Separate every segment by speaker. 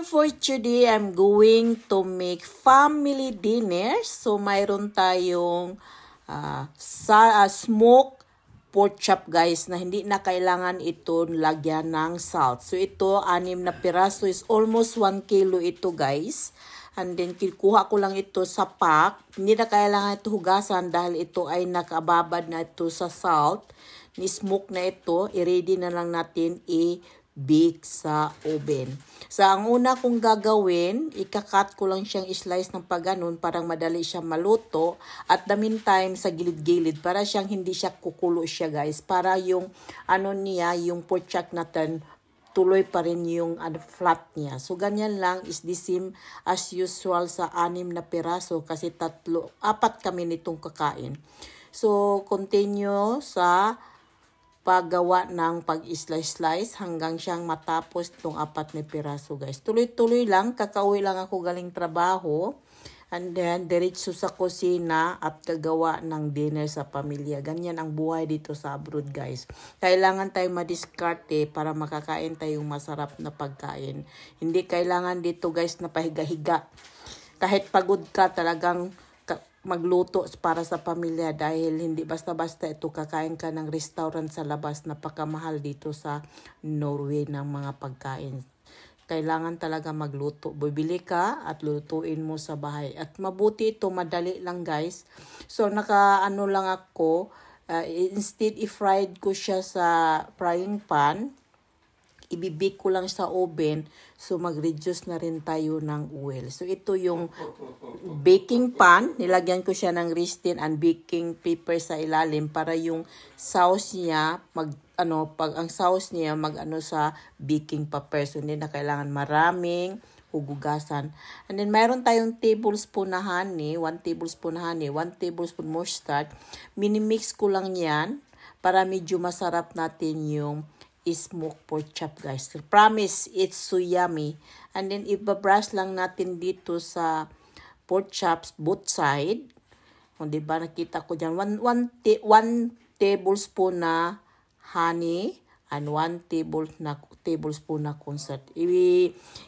Speaker 1: For today, I'm going to make family dinner. So, mayroon tayong uh, sa, uh, ah, smoke pork chop guys na hindi na kailangan ito lagyan ng salt. So, ito, anim na piraso is almost 1 kilo ito guys. And then, kukuha ko lang ito sa pack. Hindi na kailangan ito hugasan dahil ito ay nakababad na ito sa salt. Ni-smoke na ito. I-ready na lang natin i- bake sa oven. Sa so, ang una kong gagawin, ikakat ko lang siyang slice ng paganon para madali siyang maluto at the meantime sa gilid-gilid para siyang hindi siya kukulo siya guys para yung ano niya, yung pork natin tuloy pa rin yung uh, flat niya. So, ganyan lang is the same as usual sa anim na piraso kasi tatlo, apat kami nitong kakain. So, continue sa paggawa ng pag-slice-slice hanggang siyang matapos itong apat na piraso guys. Tuloy-tuloy lang, kakauwi lang ako galing trabaho. And then, diretso sa kusina at kagawa ng dinner sa pamilya. Ganyan ang buhay dito sa abroad, guys. Kailangan tayong madiskarte eh, para makakain tayong masarap na pagkain. Hindi kailangan dito, guys, na pahiga-higa. Kahit pagod ka, talagang magluto para sa pamilya dahil hindi basta-basta ito kakain ka ng restaurant sa labas. Napakamahal dito sa Norway ng mga pagkain. Kailangan talaga magluto. Bibili ka at lutuin mo sa bahay. At mabuti ito, madali lang guys. So naka ano lang ako, uh, instead i-fried ko siya sa frying pan ibibake ko lang sa oven, so mag-reduce na rin tayo ng oil. So ito yung baking pan, nilagyan ko siya ng restin and baking paper sa ilalim para yung sauce niya mag ano pag ang sauce niya mag ano sa baking paper. So hindi na kailangan maraming hugugasan. And then, mayroon tayong tablespoon na honey, 1 tablespoon honey, 1 tablespoon mustard. Minimix ko lang yan para medyo masarap natin yung is smoked pork chop guys. I promise, it's so yummy. And then, ibabrush lang natin dito sa pork chops both side. Kung diba nakita ko dyan, one, one, ta one tablespoon na honey and 1 table na, tablespoon na concert. I,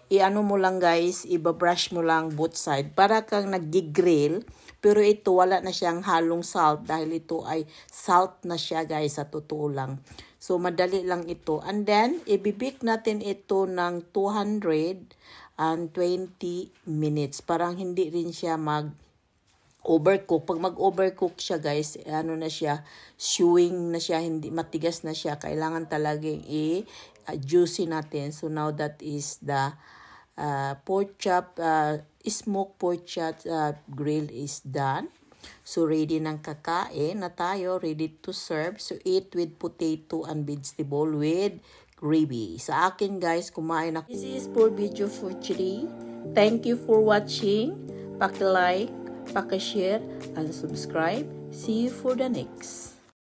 Speaker 1: i ano mo lang guys, ibabrush mo lang both side para kang nag-grill. Pero ito wala na siyang halong salt dahil ito ay salt na siya guys sa totoo lang. So madali lang ito. And then ibibik natin ito ng 200 and 20 minutes. Parang hindi rin siya mag overcook. Pag mag-overcook siya guys, ano na siya, chewing na siya, hindi matigas na siya. Kailangan talagang i-juicy natin. So now that is the uh, pork chop, uh, smoked pork chop uh, grill is done. So ready ng kakain na tayo, ready to serve. So eat with potato and vegetable with gravy. Sa akin guys, kumain ako. This is for video for today. Thank you for watching. Paki-like share and subscribe. See you for the next.